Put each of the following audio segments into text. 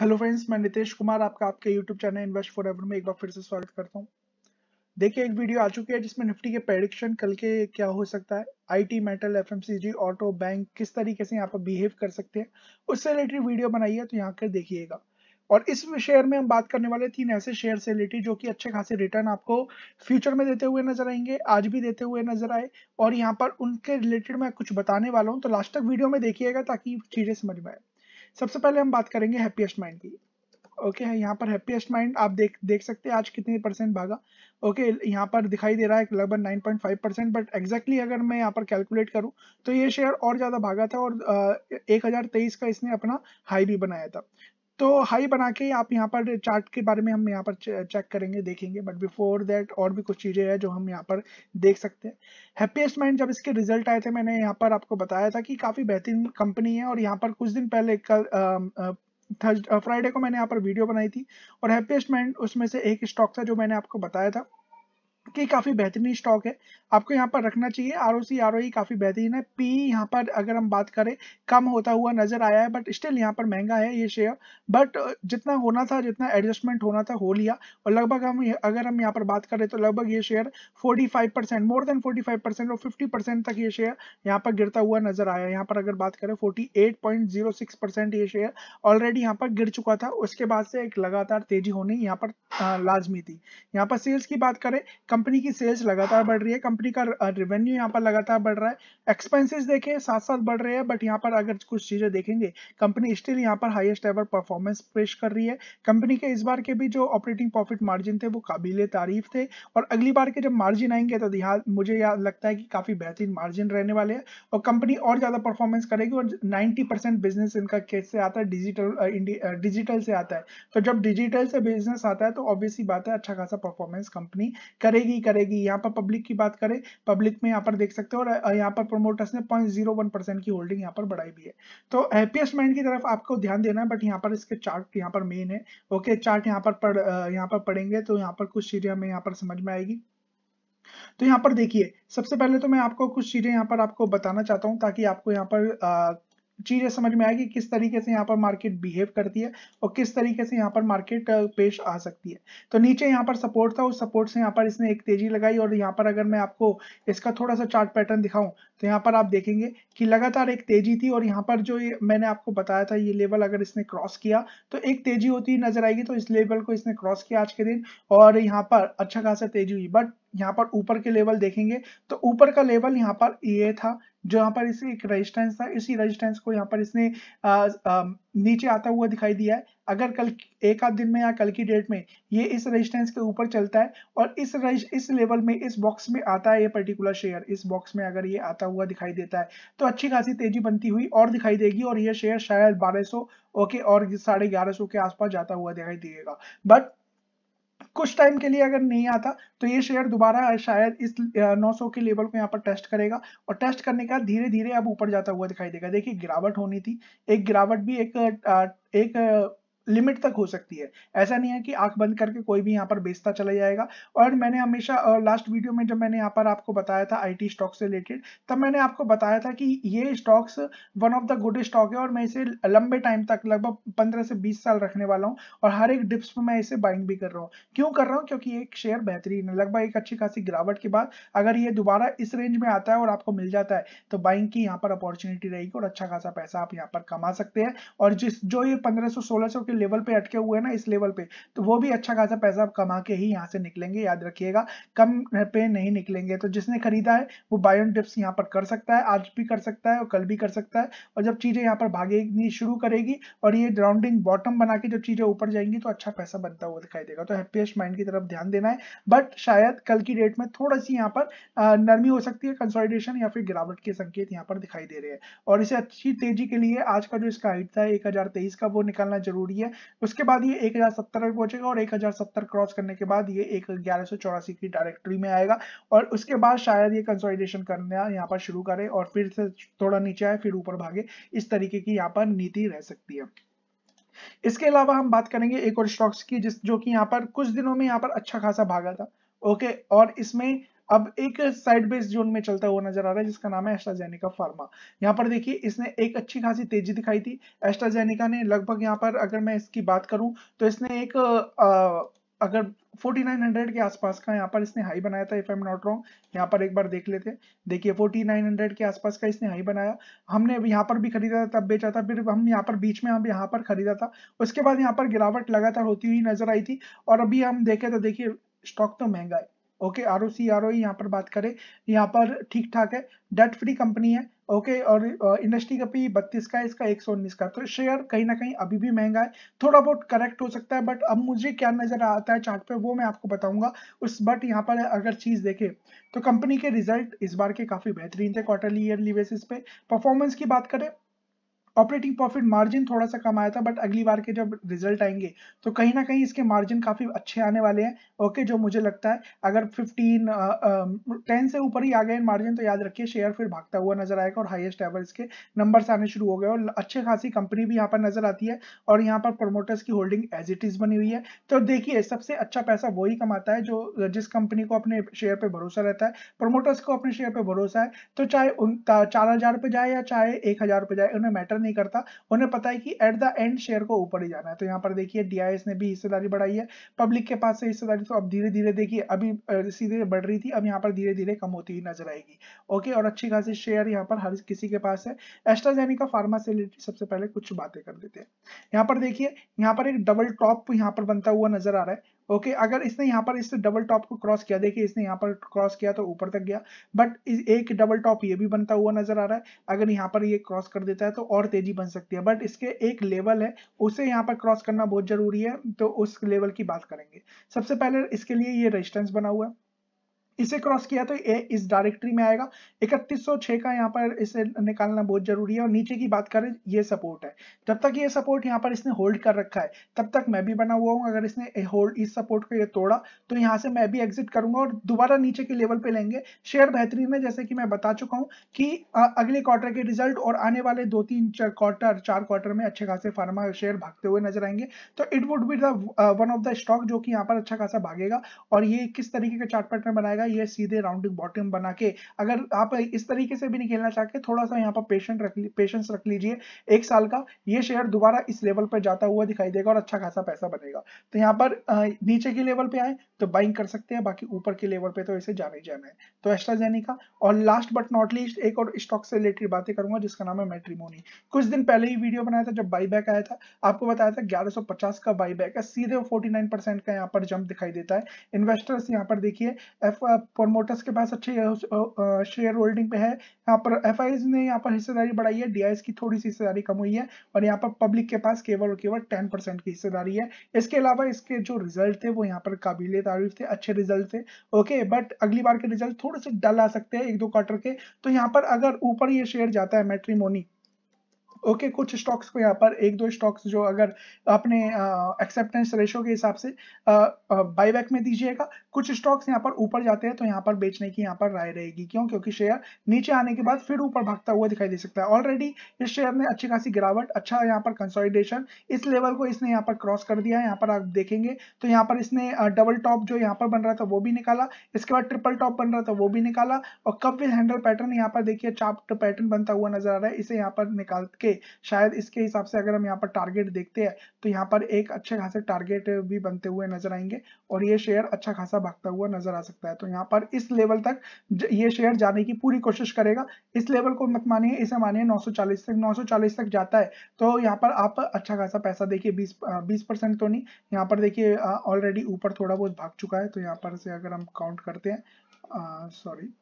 hello friends मैं नितेश कुमार आपका आपके YouTube channel invest forever में एक बार फिर से स्वागत करता हूँ देखिए एक वीडियो आ चुकी है जिसमें निफ्टी के प्रेडिक्शन कल के क्या हो सकता है IT metal FMCG auto bank किस तरीके से यहाँ पर बिहेव कर सकते हैं उससे रिलेटेड वीडियो बनाई है तो यहाँ कर देखिएगा और इस शेयर में हम बात करने वाले तीन ऐसे शेयर से रिलेटेड जो कि अच्छे खासे रिटर्न आपको फ्यूचर में देते हुए नजर आएंगे आज भी देते हुए नजर आए और यहाँ पर उनके रिलेटेड मैं कुछ बताने वाला हूँ तो लास्ट तक वीडियो में देखिएगा ताकि चीजें समझ में आए सबसे पहले हम बात करेंगे हैप्पीएस्ट माइंड की ओके okay, यहाँ पर हैप्पीएस्ट माइंड आप देख देख सकते हैं आज कितने परसेंट भागा ओके okay, यहाँ पर दिखाई दे रहा है लगभग 9.5 परसेंट बट एग्जैक्टली अगर मैं यहाँ पर कैलकुलेट करूँ तो ये शेयर और ज़्यादा भागा था और एक का इसने अपना हाई भी बनाया था तो हाई बना के आप यहाँ पर चार्ट के बारे में हम यहाँ पर चेक करेंगे देखेंगे बट बिफोर दैट और भी कुछ चीज़ें हैं जो हम यहाँ पर देख सकते हैं हैप्पीएस्ट माइंड जब इसके रिजल्ट आए थे मैंने यहाँ पर आपको बताया था कि काफ़ी बेहतरीन कंपनी है और यहाँ पर कुछ दिन पहले कल थर्सडे फ्राइडे को मैंने यहाँ पर वीडियो बनाई थी और हैप्पीएस्ट माइंड उसमें से एक स्टॉक था जो मैंने आपको बताया था के काफ़ी बेहतरीन स्टॉक है आपको यहाँ पर रखना चाहिए R O C R O e काफ़ी बेहतरीन है पी यहाँ पर अगर हम बात करें कम होता हुआ नजर आया है बट स्टिल यहाँ पर महंगा है ये शेयर बट जितना होना था जितना एडजस्टमेंट होना था हो लिया और लगभग हम अगर हम यहाँ पर बात करें तो लगभग ये share 45 percent more than 45 percent और 50 परसेंट तक ये शेयर यहाँ पर गिरता हुआ नजर आया यहाँ पर अगर बात करें 48.06 परसेंट ये शेयर ऑलरेडी यहाँ पर गिर चुका था उसके बाद से एक लगातार तेजी होनी यहाँ पर लाजमी थी यहाँ पर सेल्स की बात करें कंपनी की सेल्स लगातार बढ़ रही है कंपनी का रेवेन्यू यहाँ पर लगातार बढ़ रहा है एक्सपेंसेस देखें साथ साथ बढ़ रहे हैं बट यहाँ पर अगर कुछ चीजें देखेंगे कंपनी स्टिल यहाँ पर हाईएस्ट एवर परफॉर्मेंस पेश कर रही है कंपनी के इस बार के भी जो ऑपरेटिंग प्रॉफिट मार्जिन थे वो काबिल तारीफ थे और अगली बार के जब मार्जिन आएंगे तो यहाँ मुझे याद लगता है कि काफी बेहतरीन मार्जिन रहने वाले हैं और कंपनी और ज्यादा परफॉर्मेंस करेगी और 90% बिजनेस इनका केस से आता है डिजिटल डिजिटल से आता है तो जब डिजिटल से बिजनेस आता है तो ऑब्वियसली बात है अच्छा खासा परफॉर्मेंस कंपनी करेगी ही करेगी यहाँ पर पब्लिक की बात करें पब्लिक में यहाँ पर देख सकते हो और यहाँ पर प्रोमोटर्स ने पॉइंट की होल्डिंग यहाँ पर बढ़ाई भी है तो हैप्पीएस्ट माइंड की तरफ आपको ध्यान देना है बट यहाँ पर इसके चार्ट यहाँ पर मेन है ओके चार्ट यहाँ पर पढ़ यहाँ पर पढ़ेंगे तो यहाँ पर कुछ चीजें हमें यहाँ पर समझ में आएगी तो यहाँ पर देखिए सबसे पहले तो मैं आपको कुछ चीजें यहाँ पर आपको बताना चाहता हूँ ताकि आपको यहाँ पर आ, चीज़ें समझ में आएगी कि किस तरीके से यहाँ पर मार्केट बिहेव करती है और किस तरीके से यहाँ पर मार्केट पेश आ सकती है तो नीचे यहाँ पर सपोर्ट था उस सपोर्ट से यहाँ पर इसने एक तेजी लगाई और यहाँ पर अगर मैं आपको इसका थोड़ा सा चार्ट पैटर्न दिखाऊं तो यहाँ पर आप देखेंगे कि लगातार एक तेजी थी और यहाँ पर जो ये मैंने आपको बताया था ये लेवल अगर इसने क्रॉस किया तो एक तेजी होती नजर आएगी तो इस लेवल को इसने क्रॉस किया आज के दिन और यहाँ पर अच्छा खासा तेजी हुई बट यहाँ पर ऊपर के लेवल देखेंगे तो ऊपर का लेवल यहाँ पर ये था जो यहाँ पर इसे एक रेजिस्टेंस था इसी रेजिस्टेंस को यहाँ पर इसने आ, आ, नीचे आता हुआ दिखाई दिया है अगर कल एक आध दिन में या कल की डेट में ये इस रेजिस्टेंस के ऊपर चलता है और इस इस लेवल में इस बॉक्स में आता है ये पर्टिकुलर शेयर इस बॉक्स में अगर ये आता हुआ दिखाई देता है तो अच्छी खासी तेजी बनती हुई और दिखाई देगी और ये शेयर शायद बारह ओके और साढ़े के आसपास जाता हुआ दिखाई देगा बट कुछ टाइम के लिए अगर नहीं आता तो ये शेयर दोबारा शायद इस 900 के लेवल को यहाँ पर टेस्ट करेगा और टेस्ट करने के बाद धीरे धीरे अब ऊपर जाता हुआ दिखाई देगा देखिए गिरावट होनी थी एक गिरावट भी एक एक लिमिट तक हो सकती है ऐसा नहीं है कि आंख बंद करके कोई भी यहाँ पर बेचता चला जाएगा और मैंने हमेशा लास्ट वीडियो में जब मैंने यहाँ पर आपको बताया था आईटी स्टॉक से रिलेटेड तब मैंने आपको बताया था कि ये stocks one of the good stock है और मैं इसे लंबे टाइम तक लगभग पंद्रह से बीस साल रखने वाला हूँ और हर एक डिप्स में मैं इसे बाइंग भी कर रहा हूँ क्यों कर रहा हूँ क्योंकि एक शेयर बेहतरीन है लगभग एक अच्छी खासी गिरावट के बाद अगर ये दोबारा इस रेंज में आता है और आपको मिल जाता है तो बाइंग की यहाँ पर अपॉर्चुनिटी रहेगी और अच्छा खासा पैसा आप यहाँ पर कमा सकते हैं और जिस जो ये पंद्रह सौ सोलह सौ के लेवल पे अटके हुए हैं ना इस लेवल पे तो वो भी अच्छा खासा पैसा कमा के ही यहाँ से निकलेंगे याद रखिएगा कम पे नहीं निकलेंगे तो जिसने खरीदा है वो बायोन डिप्स यहाँ पर कर सकता है आज भी कर सकता है और कल भी कर सकता है और जब चीजें यहाँ पर भागेगी शुरू करेगी और ये राउंडिंग बॉटम बना के जब चीजें ऊपर जाएंगी तो अच्छा पैसा बनता हुआ दिखाई देगा तो हैप्पीएस्ट माइंड की तरफ ध्यान देना है बट शायद कल की डेट में थोड़ा सी यहाँ पर नरमी हो सकती है कंसोलिडेशन या फिर गिरावट के संकेत यहाँ पर दिखाई दे रहे हैं और इसे अच्छी तेजी के लिए आज का जो इसका हाइट था एक का वो निकालना जरूरी है है उसके बाद ये एक हजार सत्तर में पहुंचेगा और एक हजार सत्तर क्रॉस करने के बाद ये एक ग्यारह सौ चौरासी की डायरेक्टरी में आएगा और उसके बाद शायद ये कंसोलिडेशन करना यहाँ पर शुरू करे और फिर से थोड़ा नीचे आए फिर ऊपर भागे इस तरीके की यहाँ पर नीति रह सकती है इसके अलावा हम बात करेंगे एक और स्टॉक्स की जिस जो कि यहाँ पर कुछ दिनों में यहाँ पर अच्छा खासा भागा था ओके और इसमें अब एक साइड बेस जोन में चलता हुआ नजर आ रहा है जिसका नाम है एस्ट्राजेनिका फार्मा यहाँ पर देखिए इसने एक अच्छी खासी तेजी दिखाई थी एस्ट्राजेनिका ने लगभग यहाँ पर अगर मैं इसकी बात करूं तो इसने एक आ, अगर 4900 के आसपास का यहाँ पर इसने हाई बनाया था if I am not wrong यहाँ पर एक बार देख लेते हैं देखिए 4900 के आसपास का इसने हाई बनाया हमने यहाँ पर भी खरीदा था तब बेचा था फिर हम यहाँ पर बीच में हम यहाँ पर खरीदा था उसके बाद यहाँ पर गिरावट लगातार होती हुई नजर आई थी और अभी हम देखे तो देखिए स्टॉक तो महंगा है okay R O C R O यहाँ पर बात करें यहाँ पर ठीक ठाक है डेट फ्री कंपनी है ओके और इंडस्ट्री का पी बत्तीस का है इसका एक सौ उन्नीस का तो शेयर कहीं ना कहीं अभी भी महंगा है थोड़ा बहुत करेक्ट हो सकता है बट अब मुझे क्या नजर आता है चार्ट पे वो मैं आपको बताऊंगा उस बट यहाँ पर अगर चीज देखे तो कंपनी के रिजल्ट इस बार के काफी बेहतरीन थे क्वार्टरली ईयरली बेसिस पे परफॉर्मेंस की बात करें ऑपरेटिंग प्रॉफिट मार्जिन थोड़ा सा कम आया था बट अगली बार के जब रिजल्ट आएंगे तो कहीं ना कहीं इसके मार्जिन काफ़ी अच्छे आने वाले हैं ओके जो मुझे लगता है अगर फिफ्टीन टेन से ऊपर ही आ गए मार्जिन तो याद रखिए शेयर फिर भागता हुआ नजर आएगा और हाइएस्ट एवर इसके नंबर्स आने शुरू हो गए और अच्छे खासी कंपनी भी यहाँ पर नजर आती है और यहाँ पर प्रोमोटर्स की होल्डिंग एज इट इज बनी हुई है तो देखिए सबसे अच्छा पैसा वही कमाता है जो जिस कंपनी को अपने शेयर पे भरोसा रहता है प्रोमोटर्स को अपने शेयर पे भरोसा है तो चाहे चार हजार पे जाए या चाहे एक हजार पे जाए उन्हें मैटर नहीं करता उन्हें पता है कि एट द एंड शेयर को ऊपर ही जाना है तो यहाँ पर देखिए डीआईएस ने भी हिस्सेदारी बढ़ाई है पब्लिक के पास से हिस्सेदारी तो अब धीरे धीरे देखिए अभी सीधे बढ़ रही थी अब यहाँ पर धीरे धीरे कम होती हुई नजर आएगी ओके और अच्छी खासी शेयर यहाँ पर हर किसी के पास है एस्ट्राजेनिका फार्मा से रिलेटेड सबसे पहले कुछ बातें कर देते हैं यहाँ पर देखिए यहाँ पर एक डबल टॉप यहाँ पर बनता हुआ नजर आ रहा है ओके okay, अगर इसने यहाँ पर इस डबल टॉप को क्रॉस किया देखिए इसने यहाँ पर क्रॉस किया तो ऊपर तक गया बट एक डबल टॉप ये भी बनता हुआ नजर आ रहा है अगर यहाँ पर ये क्रॉस कर देता है तो और तेजी बन सकती है बट इसके एक लेवल है उसे यहाँ पर क्रॉस करना बहुत जरूरी है तो उस लेवल की बात करेंगे सबसे पहले इसके लिए ये रेजिस्टेंस बना हुआ है इसे क्रॉस किया तो ए इस डायरेक्टरी में आएगा 3106 का यहाँ पर इसे निकालना बहुत जरूरी है और नीचे की बात करें ये सपोर्ट है जब तक ये सपोर्ट यहाँ पर इसने होल्ड कर रखा है तब तक मैं भी बना हुआ हूँ अगर इसने होल्ड इस सपोर्ट को ये तोड़ा तो यहाँ से मैं भी एग्जिट करूंगा और दोबारा नीचे के लेवल पे लेंगे शेयर बेहतरीन है जैसे कि मैं बता चुका हूँ कि अगले क्वार्टर के रिजल्ट और आने वाले दो तीन क्वार्टर चार क्वार्टर में अच्छे खासे फार्मा शेयर भागते हुए नजर आएंगे तो it would be the one of the stock जो कि यहाँ पर अच्छा खासा भागेगा और ये किस तरीके का चार्ट पैटर्न बनाएगा ये सीधे राउंडिंग बॉटम बना के अगर आप इस तरीके से भी नहीं खेलना चाहते थोड़ा सा यहाँ पर पेशेंट रख पेशेंस रख लीजिए एक साल का ये शेयर दोबारा इस लेवल पर जाता हुआ दिखाई देगा और अच्छा खासा पैसा बनेगा तो यहाँ पर नीचे के लेवल पे आए तो बाइंग कर सकते हैं बाकी ऊपर के लेवल पे तो ऐसे जाने जाना है तो एस्ट्राजेनिका और लास्ट बट नॉट लीस्ट एक और स्टॉक से रिलेटेड बातें करूंगा जिसका नाम है मेट्रीमोनी कुछ दिन पहले ही वीडियो बनाया था जब बाई आया था आपको बताया था ग्यारह का बाई है सीधे फोर्टी परसेंट का यहाँ पर जंप दिखाई देता है इन्वेस्टर्स यहाँ पर देखिए एफ प्रमोटर्स के पास अच्छे शेयर होल्डिंग पे है यहाँ पर एफ ने यहाँ पर हिस्सेदारी बढ़ाई है डी की थोड़ी सी हिस्सेदारी कम हुई है और यहाँ पर पब्लिक के पास केवल और केवल टेन परसेंट की हिस्सेदारी है इसके अलावा इसके जो रिजल्ट थे वो यहाँ पर काबिल तारीफ थे अच्छे रिजल्ट थे ओके बट अगली बार के रिजल्ट थोड़े से डल आ सकते हैं एक दो क्वार्टर के तो यहाँ पर अगर ऊपर ये शेयर जाता है मेट्रीमोनी ओके okay, कुछ स्टॉक्स को यहाँ पर एक दो स्टॉक्स जो अगर आपने एक्सेप्टेंस रेशो के हिसाब से बाईबैक में दीजिएगा कुछ स्टॉक्स यहाँ पर ऊपर जाते हैं तो यहाँ पर बेचने की यहाँ पर राय रहेगी क्यों क्योंकि शेयर नीचे आने के बाद फिर ऊपर भागता हुआ दिखाई दे सकता है ऑलरेडी इस शेयर ने अच्छी खासी गिरावट अच्छा यहाँ पर कंसोलिडेशन इस लेवल को इसने यहाँ पर क्रॉस कर दिया है यहाँ पर आप देखेंगे तो यहाँ पर इसने डबल टॉप जो यहाँ पर बन रहा था वो भी निकाला इसके बाद ट्रिपल टॉप बन रहा था वो भी निकाला और कब विल हैंडल पैटर्न यहाँ पर देखिए चाप्ट पैटर्न बनता हुआ नजर आ रहा है इसे यहाँ पर निकाल के के शायद इसके हिसाब से अगर हम यहाँ पर टारगेट देखते हैं तो यहाँ पर एक अच्छे खासे टारगेट भी बनते हुए नजर आएंगे और ये शेयर अच्छा खासा भागता हुआ नजर आ सकता है तो यहाँ पर इस लेवल तक ये शेयर जाने की पूरी कोशिश करेगा इस लेवल को मत मानिए इसे मानिए 940 तक 940 तक जाता है तो यहाँ पर आप अच्छा खासा पैसा देखिए 20 बीस परसेंट तो नहीं यहाँ पर देखिए ऑलरेडी ऊपर थोड़ा बहुत भाग चुका है तो यहाँ पर से अगर हम काउंट करते हैं सॉरी uh,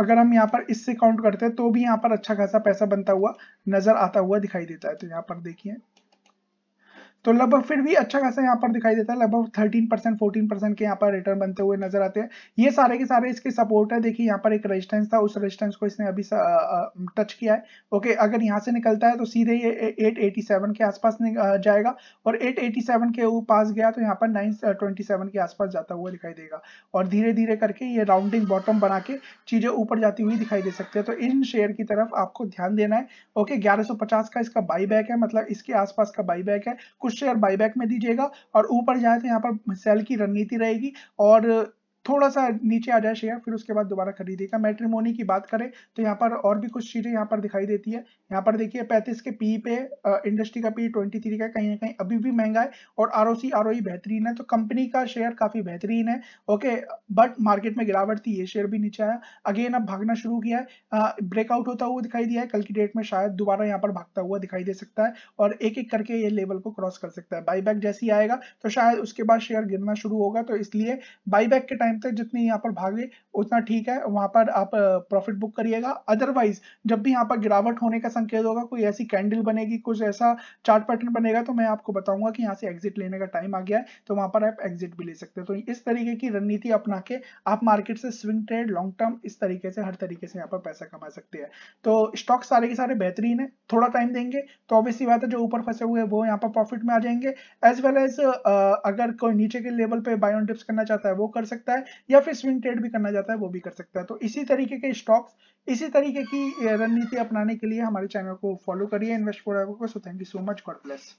अगर हम यहाँ पर इससे काउंट करते हैं तो भी यहाँ पर अच्छा खासा पैसा बनता हुआ नजर आता हुआ दिखाई देता है तो यहाँ पर देखिए तो लगभग फिर भी अच्छा खासा यहाँ पर दिखाई देता है लगभग थर्टीन परसेंट फोर्टीन परसेंट के यहाँ पर रिटर्न बनते हुए नजर आते हैं ये सारे के सारे इसके सपोर्ट है देखिए यहाँ पर एक रेजिस्टेंस था उस रेजिस्टेंस को इसने अभी टच किया है ओके अगर यहाँ से निकलता है तो सीधे ये 887 के आसपास जाएगा और 887 के पास गया तो यहाँ पर 927 के आसपास जाता हुआ दिखाई देगा और धीरे धीरे करके ये राउंडिंग बॉटम बना के चीजें ऊपर जाती हुई दिखाई दे सकती है तो इन शेयर की तरफ आपको ध्यान देना है ओके ग्यारह का इसका बाई है मतलब इसके आसपास का बाई है कुछ कुछ शेयर बाईबैक में दीजिएगा और ऊपर जाए तो यहाँ पर सेल की रणनीति रहेगी और थोड़ा सा नीचे आ जाए शेयर फिर उसके बाद दोबारा खरीदेगा मेट्रीमोनी की बात करें तो यहाँ पर और भी कुछ चीज़ें यहाँ पर दिखाई देती है यहाँ पर देखिए पैंतीस के पी पे इंडस्ट्री का पी ट्वेंटी थ्री का कहीं ना कहीं अभी भी महंगा है और आर ओ सी आर ओ बेहतरीन है तो कंपनी का शेयर काफ़ी बेहतरीन है ओके बट मार्केट में गिरावट थी ये शेयर भी नीचे आया अगेन अब भागना शुरू किया है ब्रेकआउट होता हुआ दिखाई दिया है कल की डेट में शायद दोबारा यहाँ पर भागता हुआ दिखाई दे सकता है और एक एक करके ये लेवल को क्रॉस कर सकता है बाईबैक जैसे ही आएगा तो शायद उसके बाद शेयर गिरना शुरू होगा तो इसलिए बाईबैक के टाइम टाइम तक जितनी यहाँ पर भागे उतना ठीक है वहां पर आप प्रॉफिट बुक करिएगा अदरवाइज जब भी यहाँ पर गिरावट होने का संकेत होगा कोई ऐसी कैंडल बनेगी कुछ ऐसा चार्ट पैटर्न बनेगा तो मैं आपको बताऊंगा कि यहाँ से एग्जिट लेने का टाइम आ गया है तो वहां पर आप एग्जिट भी ले सकते हैं तो इस तरीके की रणनीति अपना के आप मार्केट से स्विंग ट्रेड लॉन्ग टर्म इस तरीके से हर तरीके से यहाँ पर पैसा कमा सकते हैं तो स्टॉक सारे के सारे बेहतरीन है थोड़ा टाइम देंगे तो ऑब्वियसली बात है जो ऊपर फंसे हुए वो यहाँ पर प्रॉफिट में आ जाएंगे एज वेल एज अगर कोई नीचे के लेवल पे बायोन ऑन करना चाहता है वो कर सकता है है या फिर स्विंग ट्रेड भी करना चाहता है वो भी कर सकता है तो इसी तरीके के स्टॉक्स इसी तरीके की रणनीति अपनाने के लिए हमारे चैनल को फॉलो करिए इन्वेस्ट फॉर को so thank you so much God bless